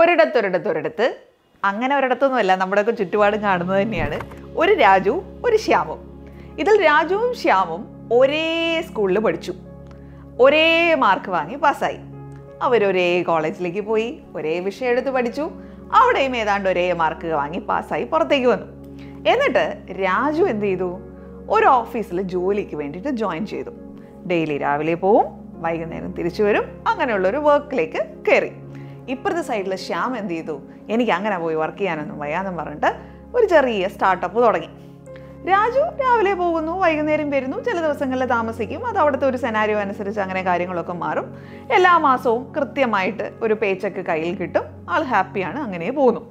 ഒരിടത്ത് അങ്ങനെ ഒരിടത്തൊന്നുമല്ല നമ്മുടെയൊക്കെ ചുറ്റുപാടും കാണുന്നത് തന്നെയാണ് ഒരു രാജു ഒരു ശ്യാമും ഇതിൽ രാജുവും ശ്യാമും ഒരേ സ്കൂളിൽ പഠിച്ചു ഒരേ മാർക്ക് വാങ്ങി പാസ്സായി അവരൊരേ കോളേജിലേക്ക് പോയി ഒരേ വിഷയം എടുത്ത് പഠിച്ചു അവിടെയും ഏതാണ്ട് ഒരേ മാർക്ക് വാങ്ങി പാസ്സായി പുറത്തേക്ക് വന്നു എന്നിട്ട് രാജു എന്ത് ചെയ്തു ഒരു ഓഫീസിൽ ജോലിക്ക് വേണ്ടിയിട്ട് ജോയിൻ ചെയ്തു ഡെയിലി രാവിലെ പോവും വൈകുന്നേരം തിരിച്ചു വരും അങ്ങനെയുള്ളൊരു വർക്കിലേക്ക് കയറി ഇപ്പുറത്തെ സൈഡിൽ ശ്യാം എന്ത് ചെയ്തു എനിക്ക് അങ്ങനെ പോയി വർക്ക് ചെയ്യാനൊന്നും വയ്യാന്നും പറഞ്ഞിട്ട് ഒരു ചെറിയ സ്റ്റാർട്ടപ്പ് തുടങ്ങി രാജു രാവിലെ പോകുന്നു വൈകുന്നേരം വരുന്നു ചില ദിവസങ്ങളിൽ താമസിക്കും അത് അവിടുത്തെ ഒരു സെനാരിയോ അനുസരിച്ച് അങ്ങനെ കാര്യങ്ങളൊക്കെ മാറും എല്ലാ മാസവും കൃത്യമായിട്ട് ഒരു പേ കയ്യിൽ കിട്ടും ആൾ ഹാപ്പിയാണ് അങ്ങനെ പോകുന്നു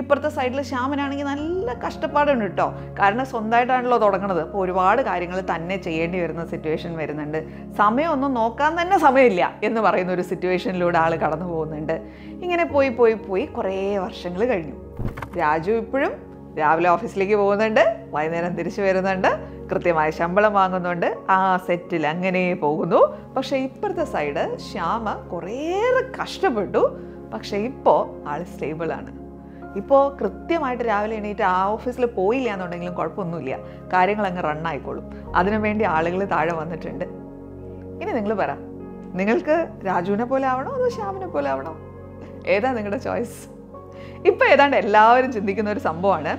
ഇപ്പുറത്തെ സൈഡിൽ ശ്യാമനാണെങ്കിൽ നല്ല കഷ്ടപ്പാടുണ്ട് കേട്ടോ കാരണം സ്വന്തമായിട്ടാണല്ലോ തുടങ്ങണത് അപ്പോൾ ഒരുപാട് കാര്യങ്ങൾ തന്നെ ചെയ്യേണ്ടി വരുന്ന സിറ്റുവേഷൻ വരുന്നുണ്ട് സമയമൊന്നും നോക്കാൻ തന്നെ സമയമില്ല എന്ന് പറയുന്ന ഒരു സിറ്റുവേഷനിലൂടെ ആൾ കടന്നു പോകുന്നുണ്ട് ഇങ്ങനെ പോയി പോയി പോയി കുറേ വർഷങ്ങൾ കഴിഞ്ഞു രാജു ഇപ്പോഴും രാവിലെ ഓഫീസിലേക്ക് പോകുന്നുണ്ട് വൈകുന്നേരം തിരിച്ചു വരുന്നുണ്ട് കൃത്യമായ ശമ്പളം വാങ്ങുന്നുണ്ട് ആ സെറ്റിൽ അങ്ങനെ പോകുന്നു പക്ഷേ ഇപ്പുറത്തെ സൈഡ് ശ്യാമ കുറേ കഷ്ടപ്പെട്ടു പക്ഷേ ഇപ്പോൾ ആൾ സ്റ്റേബിളാണ് ഇപ്പോൾ കൃത്യമായിട്ട് രാവിലെ എണീറ്റ് ആ ഓഫീസിൽ പോയില്ല എന്നുണ്ടെങ്കിലും കുഴപ്പമൊന്നുമില്ല കാര്യങ്ങൾ അങ്ങ് റണ്ണായിക്കോളും വേണ്ടി ആളുകൾ താഴെ വന്നിട്ടുണ്ട് ഇനി നിങ്ങൾ പറ നിങ്ങൾക്ക് രാജുവിനെ പോലെ ആവണോ അതോ ശ്യാമിനെ പോലെ ആവണോ ഏതാ നിങ്ങളുടെ ചോയ്സ് ഇപ്പോൾ ഏതാണ്ട് എല്ലാവരും ചിന്തിക്കുന്ന ഒരു സംഭവമാണ്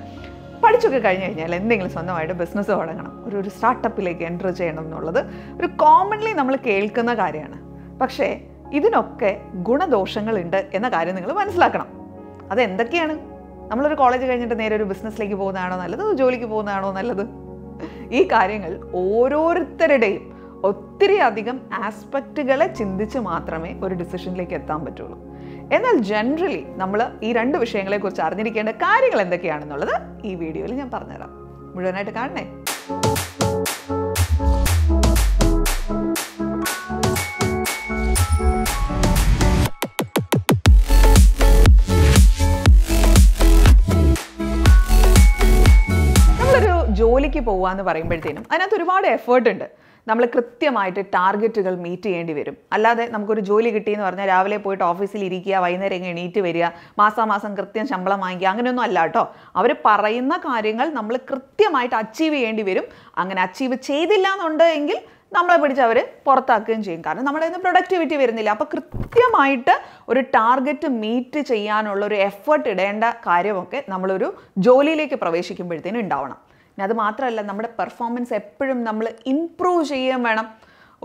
പഠിച്ചൊക്കെ കഴിഞ്ഞ് കഴിഞ്ഞാൽ എന്തെങ്കിലും സ്വന്തമായിട്ട് ബിസിനസ് തുടങ്ങണം ഒരു ഒരു സ്റ്റാർട്ടപ്പിലേക്ക് എൻ്റർ ചെയ്യണം എന്നുള്ളത് ഒരു കോമൺലി നമ്മൾ കേൾക്കുന്ന കാര്യമാണ് പക്ഷേ ഇതിനൊക്കെ ഗുണദോഷങ്ങളുണ്ട് എന്ന കാര്യം നിങ്ങൾ മനസ്സിലാക്കണം അതെന്തൊക്കെയാണ് നമ്മളൊരു കോളേജ് കഴിഞ്ഞിട്ട് നേരെ ഒരു ബിസിനസ്സിലേക്ക് പോകുന്നതാണോ നല്ലത് ജോലിക്ക് പോകുന്നതാണോ നല്ലത് ഈ കാര്യങ്ങൾ ഓരോരുത്തരുടെയും ഒത്തിരി അധികം ആസ്പെക്റ്റുകളെ ചിന്തിച്ച് മാത്രമേ ഒരു ഡിസിഷനിലേക്ക് എത്താൻ പറ്റുള്ളൂ എന്നാൽ ജനറലി നമ്മൾ ഈ രണ്ട് വിഷയങ്ങളെക്കുറിച്ച് അറിഞ്ഞിരിക്കേണ്ട കാര്യങ്ങൾ എന്തൊക്കെയാണെന്നുള്ളത് ഈ വീഡിയോയിൽ ഞാൻ പറഞ്ഞുതരാം മുഴുവനായിട്ട് കാണണേ ജോലിക്ക് പോകുക എന്ന് പറയുമ്പോഴത്തേനും അതിനകത്ത് ഒരുപാട് എഫേർട്ട് ഉണ്ട് നമ്മൾ കൃത്യമായിട്ട് ടാർഗറ്റുകൾ മീറ്റ് ചെയ്യേണ്ടി വരും അല്ലാതെ നമുക്കൊരു ജോലി കിട്ടിയെന്ന് പറഞ്ഞാൽ രാവിലെ പോയിട്ട് ഓഫീസിൽ ഇരിക്കുക വൈകുന്നേരം ഇങ്ങനെ എണീറ്റ് വരിക മാസാമാസം കൃത്യം ശമ്പളം വാങ്ങിക്കുക അങ്ങനെയൊന്നും അല്ല കേട്ടോ അവർ പറയുന്ന കാര്യങ്ങൾ നമ്മൾ കൃത്യമായിട്ട് അച്ചീവ് ചെയ്യേണ്ടി വരും അങ്ങനെ അച്ചീവ് ചെയ്തില്ല എന്നുണ്ടെങ്കിൽ നമ്മളെ പിടിച്ച് അവർ പുറത്താക്കുകയും ചെയ്യും കാരണം നമ്മുടെ ഇന്ന് പ്രൊഡക്ടിവിറ്റി വരുന്നില്ല അപ്പോൾ കൃത്യമായിട്ട് ഒരു ടാർഗറ്റ് മീറ്റ് ചെയ്യാനുള്ള ഒരു എഫേർട്ട് ഇടേണ്ട കാര്യമൊക്കെ നമ്മളൊരു ജോലിയിലേക്ക് പ്രവേശിക്കുമ്പോഴത്തേനും ഉണ്ടാവണം പിന്നെ അത് മാത്രമല്ല നമ്മുടെ പെർഫോമൻസ് എപ്പോഴും നമ്മൾ ഇമ്പ്രൂവ് ചെയ്യുകയും വേണം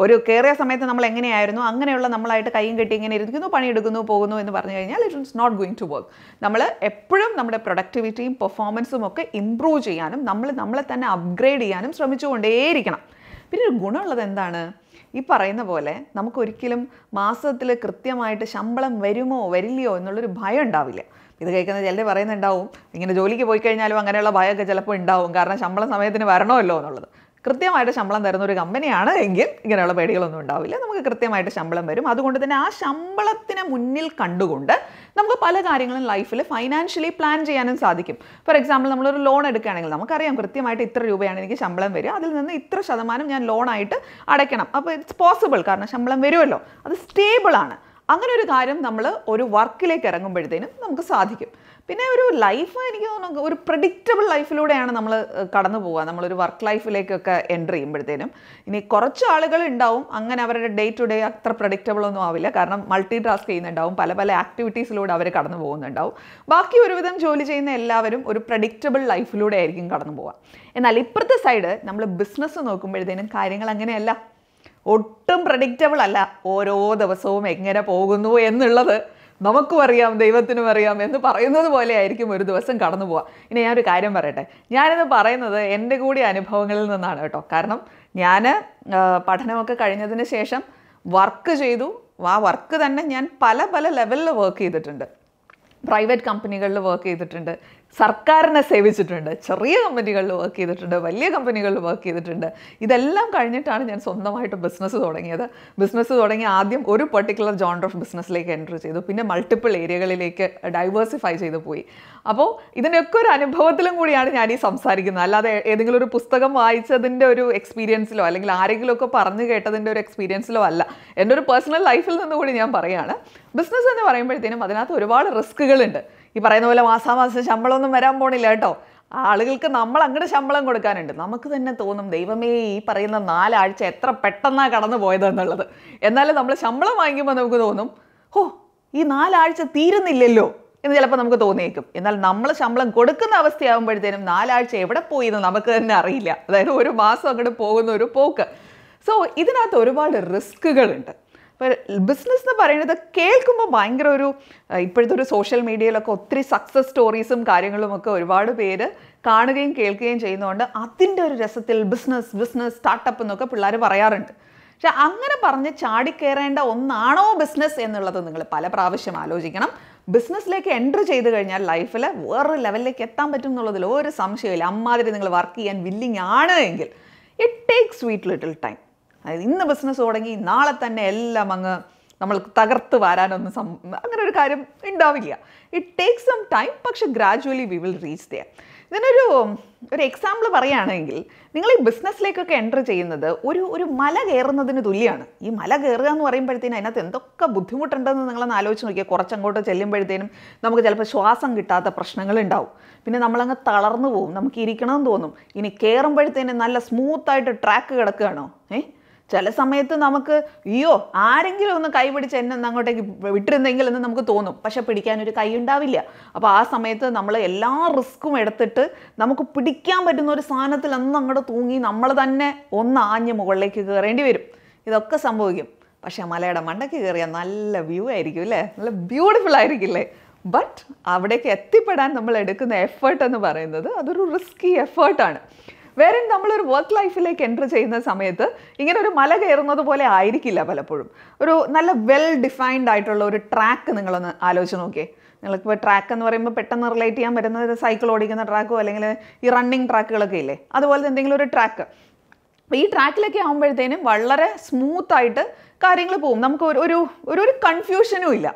ഒരു കയറിയ സമയത്ത് നമ്മൾ എങ്ങനെയായിരുന്നു അങ്ങനെയുള്ള നമ്മളായിട്ട് കൈയും കെട്ടി ഇങ്ങനെ ഇരിക്കുന്നു പണിയെടുക്കുന്നു പോകുന്നു എന്ന് പറഞ്ഞു കഴിഞ്ഞാൽ it is not going to work നമ്മൾ എപ്പോഴും നമ്മുടെ പ്രൊഡക്ടിവിറ്റിയും പെർഫോമൻസും ഒക്കെ ഇമ്പ്രൂവ് ചെയ്യാനും നമ്മൾ നമ്മളെ തന്നെ അപ്ഗ്രേഡ് ചെയ്യാനും ശ്രമിച്ചുകൊണ്ടേയിരിക്കണം പിന്നെ ഒരു ഗുണമുള്ളത് എന്താണ് ഈ പറയുന്ന പോലെ നമുക്കൊരിക്കലും മാസത്തിൽ കൃത്യമായിട്ട് ശമ്പളം വരുമോ വരില്ലയോ എന്നുള്ളൊരു ഭയം ഉണ്ടാവില്ല ഇത് കേൾക്കുന്ന ചിലർ പറയുന്നുണ്ടാവും ഇങ്ങനെ ജോലിക്ക് പോയി കഴിഞ്ഞാലും അങ്ങനെയുള്ള ഭയമൊക്കെ ചിലപ്പോൾ ഉണ്ടാവും കാരണം ശമ്പളം സമയത്തിന് വരണമല്ലോ എന്നുള്ളത് കൃത്യമായിട്ട് ശമ്പളം തരുന്ന ഒരു കമ്പനിയാണ് എങ്കിൽ ഇങ്ങനെയുള്ള പേടികളൊന്നും ഉണ്ടാവില്ല നമുക്ക് കൃത്യമായിട്ട് ശമ്പളം വരും അതുകൊണ്ട് തന്നെ ആ ശമ്പളത്തിന് മുന്നിൽ കണ്ടുകൊണ്ട് നമുക്ക് പല കാര്യങ്ങളും ലൈഫിൽ ഫൈനാൻഷ്യലി പ്ലാൻ ചെയ്യാനും സാധിക്കും ഫോർ എക്സാമ്പിൾ നമ്മളൊരു ലോൺ എടുക്കുകയാണെങ്കിൽ നമുക്കറിയാം കൃത്യമായിട്ട് ഇത്ര രൂപയാണ് എനിക്ക് ശമ്പളം വരിക അതിൽ നിന്ന് ഇത്ര ശതമാനം ഞാൻ ലോണായിട്ട് അടയ്ക്കണം അപ്പോൾ ഇറ്റ്സ് പോസിബിൾ കാരണം ശമ്പളം വരുമല്ലോ അത് സ്റ്റേബിളാണ് അങ്ങനെ ഒരു കാര്യം നമ്മൾ ഒരു വർക്കിലേക്ക് ഇറങ്ങുമ്പോഴത്തേനും നമുക്ക് സാധിക്കും പിന്നെ ഒരു ലൈഫ് എനിക്ക് തോന്നുന്നു ഒരു പ്രഡിക്റ്റബിൾ ലൈഫിലൂടെയാണ് നമ്മൾ കടന്നു പോവുക നമ്മളൊരു വർക്ക് ലൈഫിലേക്കൊക്കെ എൻ്റർ ചെയ്യുമ്പോഴത്തേനും ഇനി കുറച്ച് ആളുകൾ ഉണ്ടാവും അങ്ങനെ അവരുടെ ഡേ ടു ഡേ അത്ര പ്രഡിക്റ്റബിൾ ഒന്നും ആവില്ല കാരണം മൾട്ടി ടാസ്ക് ചെയ്യുന്നുണ്ടാവും പല പല ആക്ടിവിറ്റീസിലൂടെ അവർ കടന്നു പോകുന്നുണ്ടാവും ബാക്കി ഒരുവിധം ജോലി ചെയ്യുന്ന എല്ലാവരും ഒരു പ്രഡിക്റ്റബിൾ ലൈഫിലൂടെ ആയിരിക്കും കടന്നു പോവുക എന്നാൽ ഇപ്പുറത്തെ സൈഡ് നമ്മൾ ബിസിനസ് നോക്കുമ്പോഴത്തേനും കാര്യങ്ങൾ അങ്ങനെയല്ല ഒട്ടും പ്രഡിക്റ്റബിൾ അല്ല ഓരോ ദിവസവും എങ്ങനെ പോകുന്നു എന്നുള്ളത് നമുക്കും അറിയാം ദൈവത്തിനും അറിയാം എന്ന് പറയുന്നത് പോലെ ആയിരിക്കും ഒരു ദിവസം കടന്നു പോവുക ഇനി ഞാനൊരു കാര്യം പറയട്ടെ ഞാനിത് പറയുന്നത് എൻ്റെ കൂടി അനുഭവങ്ങളിൽ നിന്നാണ് കേട്ടോ കാരണം ഞാൻ പഠനമൊക്കെ കഴിഞ്ഞതിന് ശേഷം വർക്ക് ചെയ്തു ആ വർക്ക് തന്നെ ഞാൻ പല പല ലെവലിൽ വർക്ക് ചെയ്തിട്ടുണ്ട് പ്രൈവറ്റ് കമ്പനികളിൽ വർക്ക് ചെയ്തിട്ടുണ്ട് സർക്കാരിനെ സേവിച്ചിട്ടുണ്ട് ചെറിയ കമ്പനികളിൽ വർക്ക് ചെയ്തിട്ടുണ്ട് വലിയ കമ്പനികളിൽ വർക്ക് ചെയ്തിട്ടുണ്ട് ഇതെല്ലാം കഴിഞ്ഞിട്ടാണ് ഞാൻ സ്വന്തമായിട്ട് ബിസിനസ് തുടങ്ങിയത് ബിസിനസ് തുടങ്ങി ആദ്യം ഒരു പെർട്ടിക്കുലർ ജോണർ ഓഫ് ബിസിനസ്സിലേക്ക് എൻ്റർ ചെയ്തു പിന്നെ മൾട്ടിപ്പിൾ ഏരിയകളിലേക്ക് ഡൈവേഴ്സിഫൈ ചെയ്ത് പോയി അപ്പോൾ ഇതിൻ്റെയൊക്കെ ഒരു അനുഭവത്തിലും കൂടിയാണ് ഞാൻ ഈ സംസാരിക്കുന്നത് അല്ലാതെ ഏതെങ്കിലും ഒരു പുസ്തകം വായിച്ചതിൻ്റെ ഒരു എക്സ്പീരിയൻസിലോ അല്ലെങ്കിൽ ആരെങ്കിലുമൊക്കെ പറഞ്ഞു കേട്ടതിൻ്റെ ഒരു എക്സ്പീരിയൻസിലോ അല്ല എൻ്റെ ഒരു പേഴ്സണൽ ലൈഫിൽ നിന്ന് കൂടി ഞാൻ പറയുകയാണ് ബിസിനസ് എന്ന് പറയുമ്പോഴത്തേനും അതിനകത്ത് ഒരുപാട് റിസ്ക്കുകളുണ്ട് ഈ പറയുന്ന പോലെ മാസാമാസം ശമ്പളമൊന്നും വരാൻ പോണില്ല കേട്ടോ ആളുകൾക്ക് നമ്മൾ അങ്ങോട്ട് ശമ്പളം കൊടുക്കാനുണ്ട് നമുക്ക് തന്നെ തോന്നും ദൈവമേ ഈ പറയുന്ന നാലാഴ്ച എത്ര പെട്ടെന്നാണ് കടന്നു പോയത് എന്നുള്ളത് എന്നാലും നമ്മൾ ശമ്പളം വാങ്ങിക്കുമ്പോൾ നമുക്ക് തോന്നും ഓ ഈ നാലാഴ്ച തീരുന്നില്ലല്ലോ എന്ന് ചിലപ്പോൾ നമുക്ക് തോന്നിയേക്കും എന്നാൽ നമ്മൾ ശമ്പളം കൊടുക്കുന്ന അവസ്ഥയാകുമ്പോഴത്തേനും നാലാഴ്ച എവിടെ പോയി എന്ന് നമുക്ക് തന്നെ അറിയില്ല അതായത് ഒരു മാസം അങ്ങോട്ട് പോകുന്ന ഒരു പോക്ക് സോ ഇതിനകത്ത് ഒരുപാട് റിസ്ക്കുകളുണ്ട് ഇപ്പോൾ ബിസിനസ് എന്ന് പറയുന്നത് കേൾക്കുമ്പോൾ ഭയങ്കര ഒരു ഇപ്പോഴത്തെ ഒരു സോഷ്യൽ മീഡിയയിലൊക്കെ ഒത്തിരി സക്സസ് സ്റ്റോറീസും കാര്യങ്ങളുമൊക്കെ ഒരുപാട് പേര് കാണുകയും കേൾക്കുകയും ചെയ്യുന്നതുകൊണ്ട് അതിൻ്റെ ഒരു രസത്തിൽ ബിസിനസ് ബിസിനസ് സ്റ്റാർട്ടപ്പ് എന്നൊക്കെ പിള്ളേർ പറയാറുണ്ട് പക്ഷെ അങ്ങനെ പറഞ്ഞ് ചാടിക്കേറേണ്ട ഒന്നാണോ ബിസിനസ് എന്നുള്ളത് നിങ്ങൾ പല പ്രാവശ്യം ആലോചിക്കണം ബിസിനസ്സിലേക്ക് എൻ്റർ ചെയ്ത് കഴിഞ്ഞാൽ ലൈഫിൽ വേറൊരു ലെവലിലേക്ക് എത്താൻ പറ്റും എന്നുള്ളതിൽ ഒരു സംശയമില്ല അമ്മാതിരി നിങ്ങൾ വർക്ക് ചെയ്യാൻ വില്ലിങ് ആണ് എങ്കിൽ it takes sweet little time അതായത് ഇന്ന് ബിസിനസ് തുടങ്ങി നാളെ തന്നെ എല്ലാം അങ്ങ് നമ്മൾ തകർത്ത് വരാനൊന്നും സം അങ്ങനെ ഒരു കാര്യം ഉണ്ടാവില്ല ഇറ്റ് ടേക്സ് സം ടൈം പക്ഷെ gradually we will reach there ഇതിനൊരു ഒരു എക്സാമ്പിൾ പറയുകയാണെങ്കിൽ നിങ്ങൾ ഈ ബിസിനസ്സിലേക്കൊക്കെ എൻ്റർ ചെയ്യുന്നത് ഒരു ഒരു മല കയറുന്നതിന് തുല്യമാണ് ഈ മല കയറുക എന്ന് പറയുമ്പോഴത്തേനും അതിനകത്ത് എന്തൊക്കെ ബുദ്ധിമുട്ടുണ്ടെന്ന് നിങ്ങളൊന്ന് ആലോചിച്ച് നോക്കിയാൽ കുറച്ചങ്ങോട്ട് ചെല്ലുമ്പോഴത്തേനും നമുക്ക് ചിലപ്പോൾ ശ്വാസം കിട്ടാത്ത പ്രശ്നങ്ങൾ ഉണ്ടാവും പിന്നെ നമ്മളങ്ങ് തളർന്നു പോകും നമുക്ക് ഇരിക്കണമെന്ന് തോന്നും ഇനി കയറുമ്പോഴത്തേനും നല്ല സ്മൂത്തായിട്ട് ട്രാക്ക് കിടക്കുകയാണോ ഏഹ് ചില സമയത്ത് നമുക്ക് അയ്യോ ആരെങ്കിലും ഒന്ന് കൈ പിടിച്ച് എന്നെ ഒന്ന് അങ്ങോട്ടേക്ക് വിട്ടിരുന്നെങ്കിൽ എന്ന് നമുക്ക് തോന്നും പക്ഷെ പിടിക്കാനൊരു കൈ ഉണ്ടാവില്ല അപ്പോൾ ആ സമയത്ത് നമ്മൾ എല്ലാ റിസ്ക്കും എടുത്തിട്ട് നമുക്ക് പിടിക്കാൻ പറ്റുന്ന ഒരു സാധനത്തിൽ അന്ന് അങ്ങോട്ട് തൂങ്ങി നമ്മൾ തന്നെ ഒന്ന് ആഞ്ഞ് മുകളിലേക്ക് കയറേണ്ടി വരും ഇതൊക്കെ സംഭവിക്കും പക്ഷേ മലയുടെ മണ്ടയ്ക്ക് കയറിയാൽ നല്ല വ്യൂ ആയിരിക്കും അല്ലേ നല്ല ബ്യൂട്ടിഫുൾ ആയിരിക്കില്ലേ ബട്ട് അവിടേക്ക് എത്തിപ്പെടാൻ നമ്മൾ എടുക്കുന്ന എഫേർട്ട് എന്ന് പറയുന്നത് അതൊരു റിസ്കി എഫേർട്ടാണ് വേറെ നമ്മളൊരു വർക്ക് ലൈഫിലേക്ക് എൻ്റർ ചെയ്യുന്ന സമയത്ത് ഇങ്ങനെ ഒരു മല കയറുന്നത് പോലെ ആയിരിക്കില്ല പലപ്പോഴും ഒരു നല്ല വെൽ ഡിഫൈൻഡ് ആയിട്ടുള്ള ഒരു ട്രാക്ക് നിങ്ങളൊന്ന് ആലോചിച്ച് നോക്കിയേ നിങ്ങൾക്കിപ്പോൾ ട്രാക്ക് എന്ന് പറയുമ്പോൾ പെട്ടെന്ന് റിലേറ്റ് ചെയ്യാൻ പറ്റുന്ന സൈക്കിൾ ഓടിക്കുന്ന ട്രാക്കോ അല്ലെങ്കിൽ ഈ റണ്ണിങ് ട്രാക്കുകളൊക്കെ ഇല്ലേ അതുപോലെ എന്തെങ്കിലും ഒരു ട്രാക്ക് ഈ ട്രാക്കിലൊക്കെ ആകുമ്പോഴത്തേനും വളരെ സ്മൂത്തായിട്ട് കാര്യങ്ങൾ പോകും നമുക്ക് ഒരു ഒരു ഒരു കൺഫ്യൂഷനും ഇല്ല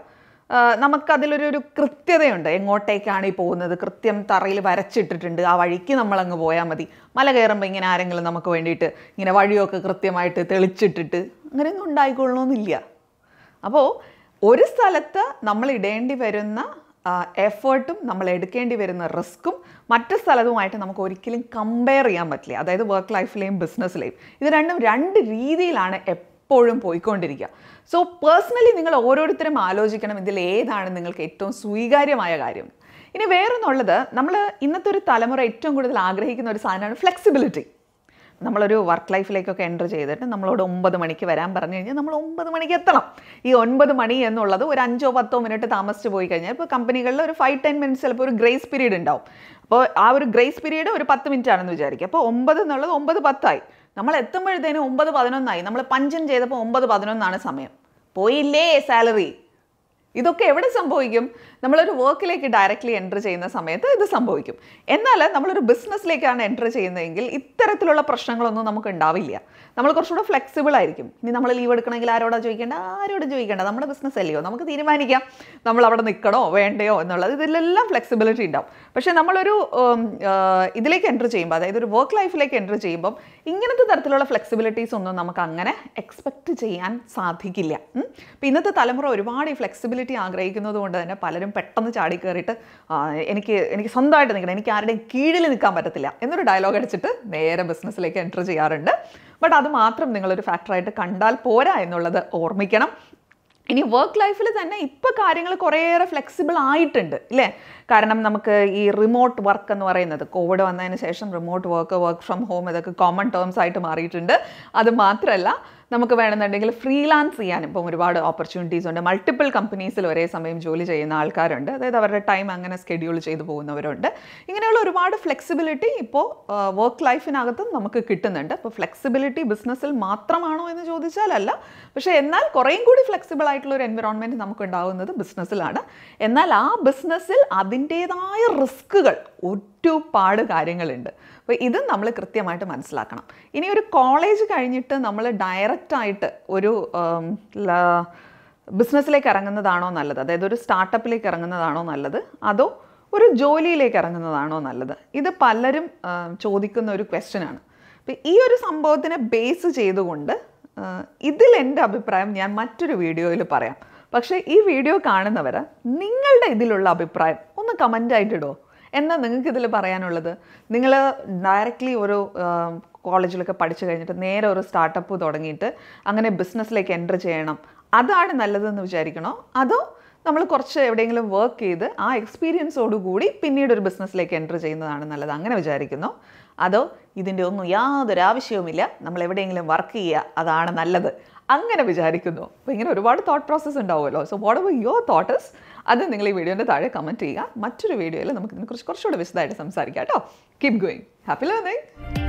നമുക്കതിലൊരു ഒരു കൃത്യതയുണ്ട് എങ്ങോട്ടേക്കാണ് ഈ പോകുന്നത് കൃത്യം തറയിൽ വരച്ചിട്ടിട്ടുണ്ട് ആ വഴിക്ക് നമ്മളങ്ങ് പോയാൽ മതി മല കയറുമ്പോൾ ഇങ്ങനെ ആരെങ്കിലും നമുക്ക് വേണ്ടിയിട്ട് ഇങ്ങനെ വഴിയൊക്കെ കൃത്യമായിട്ട് തെളിച്ചിട്ടിട്ട് അങ്ങനെയൊന്നും ഉണ്ടായിക്കൊള്ളണമെന്നില്ല അപ്പോൾ ഒരു സ്ഥലത്ത് നമ്മൾ ഇടേണ്ടി വരുന്ന എഫേർട്ടും നമ്മൾ എടുക്കേണ്ടി വരുന്ന റിസ്ക്കും മറ്റു സ്ഥലവുമായിട്ട് നമുക്ക് ഒരിക്കലും കമ്പയർ ചെയ്യാൻ പറ്റില്ല അതായത് വർക്ക് ലൈഫിലെയും ബിസിനസ്സിലെയും ഇത് രണ്ടും രണ്ട് രീതിയിലാണ് എപ്പോഴും എപ്പോഴും പോയിക്കൊണ്ടിരിക്കുക സോ പേഴ്സണലി നിങ്ങൾ ഓരോരുത്തരും ആലോചിക്കണം ഇതിൽ ഏതാണ് നിങ്ങൾക്ക് ഏറ്റവും സ്വീകാര്യമായ കാര്യം ഇനി വേറൊന്നുള്ളത് നമ്മൾ ഇന്നത്തെ ഒരു തലമുറ ഏറ്റവും കൂടുതൽ ആഗ്രഹിക്കുന്ന ഒരു സാധനമാണ് ഫ്ലെക്സിബിലിറ്റി നമ്മളൊരു വർക്ക് ലൈഫിലേക്കൊക്കെ എൻ്റർ ചെയ്തിട്ട് നമ്മളോട് ഒമ്പത് മണിക്ക് വരാൻ പറഞ്ഞു കഴിഞ്ഞാൽ നമ്മൾ ഒമ്പത് മണിക്ക് എത്തണം ഈ ഒൻപത് മണി എന്നുള്ളത് ഒരു അഞ്ചോ പത്തോ മിനിറ്റ് താമസിച്ച് പോയി കഴിഞ്ഞാൽ ഇപ്പോൾ കമ്പനികളിൽ ഒരു ഫൈവ് ടെൻ മിനിറ്റ്സ് ചിലപ്പോൾ ഒരു ഗ്രേസ് പീരീഡ് ഉണ്ടാവും അപ്പോൾ ആ ഒരു ഗ്രേസ് പീരീഡ് ഒരു പത്ത് മിനിറ്റ് ആണെന്ന് വിചാരിക്കുക അപ്പോൾ ഒമ്പത് എന്നുള്ളത് ഒമ്പത് പത്തായി നമ്മൾ എത്തുമ്പോഴത്തേനും ഒമ്പത് പതിനൊന്നായി നമ്മൾ പഞ്ചൻ ചെയ്തപ്പോൾ ഒമ്പത് പതിനൊന്നാണ് സമയം പോയില്ലേ സാലറി ഇതൊക്കെ എവിടെ സംഭവിക്കും നമ്മളൊരു വർക്കിലേക്ക് ഡയറക്റ്റ്ലി എൻ്റർ ചെയ്യുന്ന സമയത്ത് ഇത് സംഭവിക്കും എന്നാൽ നമ്മളൊരു ബിസിനസ്സിലേക്കാണ് എൻ്റർ ചെയ്യുന്നതെങ്കിൽ ഇത്തരത്തിലുള്ള പ്രശ്നങ്ങളൊന്നും നമുക്ക് ഉണ്ടാവില്ല നമ്മൾ കുറച്ചുകൂടെ ഫ്ലെക്സിബിൾ ആയിരിക്കും ഇനി നമ്മൾ ലീവ് എടുക്കണമെങ്കിൽ ആരോടാണ് ചോദിക്കേണ്ട ആരോടും ചോദിക്കേണ്ട നമ്മുടെ ബിസിനസ് അല്ലയോ നമുക്ക് തീരുമാനിക്കാം നമ്മൾ അവിടെ നിൽക്കണോ വേണ്ടയോ എന്നുള്ളത് ഇതിലെല്ലാം ഫ്ലെക്സിബിലിറ്റി ഉണ്ടാവും പക്ഷേ നമ്മളൊരു ഇതിലേക്ക് എൻ്റർ ചെയ്യുമ്പോൾ അതായത് ഒരു വർക്ക് ലൈഫിലേക്ക് എൻ്റർ ചെയ്യുമ്പം ഇങ്ങനത്തെ തരത്തിലുള്ള ഫ്ലെക്സിബിലിറ്റീസ് ഒന്നും നമുക്ക് അങ്ങനെ എക്സ്പെക്റ്റ് ചെയ്യാൻ സാധിക്കില്ല ഇപ്പം ഇന്നത്തെ തലമുറ ഒരുപാട് ഈ ഫ്ലെക്സിബിലിറ്റി ആഗ്രഹിക്കുന്നത് കൊണ്ട് തന്നെ പലരും ഞാൻ പെട്ടെന്ന് ചാടി കയറിയിട്ട് എനിക്ക് എനിക്ക് സ്വന്തമായിട്ട് നിൽക്കണം എനിക്ക് ആരുടെയും കീഴിൽ നിൽക്കാൻ പറ്റത്തില്ല എന്നൊരു ഡയലോഗ് അടിച്ചിട്ട് നേരെ ബിസിനസ്സിലേക്ക് എൻ്റർ ചെയ്യാറുണ്ട് ബട്ട് അത് മാത്രം നിങ്ങളൊരു ഫാക്ടറായിട്ട് കണ്ടാൽ പോരാ എന്നുള്ളത് ഓർമ്മിക്കണം ഇനി വർക്ക് ലൈഫിൽ തന്നെ ഇപ്പോൾ കാര്യങ്ങൾ കുറേയേറെ ഫ്ലെക്സിബിൾ ആയിട്ടുണ്ട് ഇല്ലേ കാരണം നമുക്ക് ഈ റിമോട്ട് വർക്ക് എന്ന് പറയുന്നത് കോവിഡ് വന്നതിന് ശേഷം remote work work from home ഇതൊക്കെ കോമൺ ടേംസ് ആയിട്ട് മാറിയിട്ടുണ്ട് അത് മാത്രമല്ല നമുക്ക് വേണമെന്നുണ്ടെങ്കിൽ ഫ്രീലാൻസ് ചെയ്യാനും ഇപ്പം ഒരുപാട് ഓപ്പർച്യൂണിറ്റീസ് ഉണ്ട് മൾട്ടിപ്പിൾ കമ്പനീസിൽ ഒരേ സമയം ജോലി ചെയ്യുന്ന ആൾക്കാരുണ്ട് അതായത് അവരുടെ ടൈം അങ്ങനെ സ്കെഡ്യൂൾ ചെയ്തു പോകുന്നവരുണ്ട് ഇങ്ങനെയുള്ള ഒരുപാട് ഫ്ലെക്സിബിലിറ്റി ഇപ്പോൾ വർക്ക് ലൈഫിനകത്തും നമുക്ക് കിട്ടുന്നുണ്ട് അപ്പോൾ ഫ്ലെക്സിബിലിറ്റി ബിസിനസ്സിൽ മാത്രമാണോ എന്ന് ചോദിച്ചാലല്ല പക്ഷേ എന്നാൽ കുറേയും കൂടി ഫ്ലെക്സിബിൾ ആയിട്ടുള്ള ഒരു എൻവിറോൺമെൻറ്റ് ഉണ്ടാകുന്നത് ബിസിനസ്സിലാണ് എന്നാൽ ആ ബിസിനസ്സിൽ അതിൻ്റേതായ റിസ്ക്കുകൾ ഒരുപാട് കാര്യങ്ങളുണ്ട് അപ്പോൾ ഇത് നമ്മൾ കൃത്യമായിട്ട് മനസ്സിലാക്കണം ഇനി ഒരു കോളേജ് കഴിഞ്ഞിട്ട് നമ്മൾ ഡയറക്റ്റായിട്ട് ഒരു ബിസിനസ്സിലേക്ക് ഇറങ്ങുന്നതാണോ നല്ലത് അതായത് ഒരു സ്റ്റാർട്ടപ്പിലേക്ക് ഇറങ്ങുന്നതാണോ നല്ലത് അതോ ഒരു ജോലിയിലേക്ക് ഇറങ്ങുന്നതാണോ നല്ലത് ഇത് പലരും ചോദിക്കുന്ന ഒരു ക്വസ്റ്റ്യനാണ് അപ്പോൾ ഈ ഒരു സംഭവത്തിനെ ബേസ് ചെയ്തുകൊണ്ട് ഇതിൽ എൻ്റെ അഭിപ്രായം ഞാൻ മറ്റൊരു വീഡിയോയിൽ പറയാം പക്ഷേ ഈ വീഡിയോ കാണുന്നവർ നിങ്ങളുടെ ഇതിലുള്ള അഭിപ്രായം ഒന്ന് കമൻ്റായിട്ടിടുമോ എന്നാൽ നിങ്ങൾക്ക് ഇതിൽ പറയാനുള്ളത് നിങ്ങൾ ഡയറക്റ്റ്ലി ഒരു കോളേജിലൊക്കെ പഠിച്ചു കഴിഞ്ഞിട്ട് നേരെ ഒരു സ്റ്റാർട്ടപ്പ് തുടങ്ങിയിട്ട് അങ്ങനെ ബിസിനസ്സിലേക്ക് എൻ്റർ ചെയ്യണം അതാണ് നല്ലതെന്ന് വിചാരിക്കണോ അതോ നമ്മൾ കുറച്ച് എവിടെയെങ്കിലും വർക്ക് ചെയ്ത് ആ എക്സ്പീരിയൻസോടുകൂടി പിന്നീട് ഒരു ബിസിനസ്സിലേക്ക് എൻ്റർ ചെയ്യുന്നതാണ് നല്ലത് അങ്ങനെ വിചാരിക്കുന്നു അതോ ഇതിൻ്റെ ഒന്നും യാതൊരു ആവശ്യവുമില്ല നമ്മൾ എവിടെയെങ്കിലും വർക്ക് ചെയ്യുക അതാണ് നല്ലത് അങ്ങനെ വിചാരിക്കുന്നു അപ്പോൾ ഇങ്ങനെ ഒരുപാട് തോട്ട് പ്രോസസ്സ് ഉണ്ടാവുമല്ലോ so whatever your thoughts അത് നിങ്ങൾ ഈ വീഡിയോൻ്റെ താഴെ കമൻറ്റ് ചെയ്യുക മറ്റൊരു വീഡിയോയിൽ നമുക്ക് ഇതിനെക്കുറിച്ച് കുറച്ചുകൂടെ വിശദമായിട്ട് സംസാരിക്കാം കേട്ടോ കീപ് ഗോയിങ് ഹാപ്പി ലേണിംഗ്